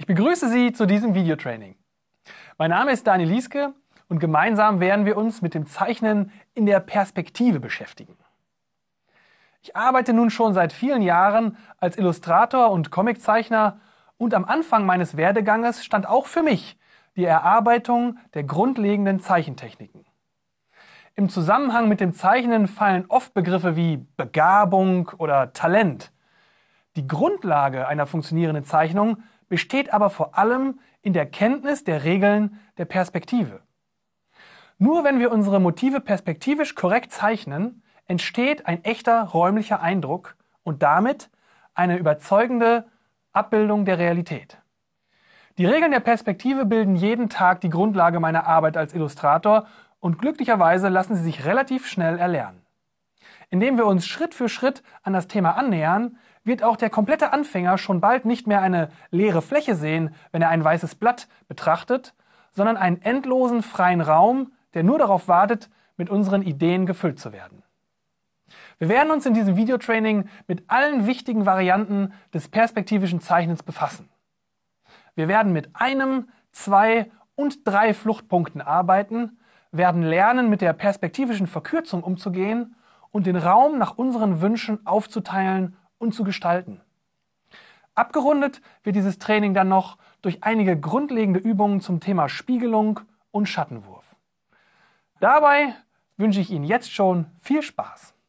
Ich begrüße Sie zu diesem Videotraining. Mein Name ist Daniel Lieske und gemeinsam werden wir uns mit dem Zeichnen in der Perspektive beschäftigen. Ich arbeite nun schon seit vielen Jahren als Illustrator und Comiczeichner und am Anfang meines Werdeganges stand auch für mich die Erarbeitung der grundlegenden Zeichentechniken. Im Zusammenhang mit dem Zeichnen fallen oft Begriffe wie Begabung oder Talent. Die Grundlage einer funktionierenden Zeichnung besteht aber vor allem in der Kenntnis der Regeln der Perspektive. Nur wenn wir unsere Motive perspektivisch korrekt zeichnen, entsteht ein echter räumlicher Eindruck und damit eine überzeugende Abbildung der Realität. Die Regeln der Perspektive bilden jeden Tag die Grundlage meiner Arbeit als Illustrator und glücklicherweise lassen sie sich relativ schnell erlernen. Indem wir uns Schritt für Schritt an das Thema annähern, wird auch der komplette Anfänger schon bald nicht mehr eine leere Fläche sehen, wenn er ein weißes Blatt betrachtet, sondern einen endlosen freien Raum, der nur darauf wartet, mit unseren Ideen gefüllt zu werden. Wir werden uns in diesem Videotraining mit allen wichtigen Varianten des perspektivischen Zeichnens befassen. Wir werden mit einem, zwei und drei Fluchtpunkten arbeiten, werden lernen, mit der perspektivischen Verkürzung umzugehen und den Raum nach unseren Wünschen aufzuteilen und zu gestalten. Abgerundet wird dieses Training dann noch durch einige grundlegende Übungen zum Thema Spiegelung und Schattenwurf. Dabei wünsche ich Ihnen jetzt schon viel Spaß.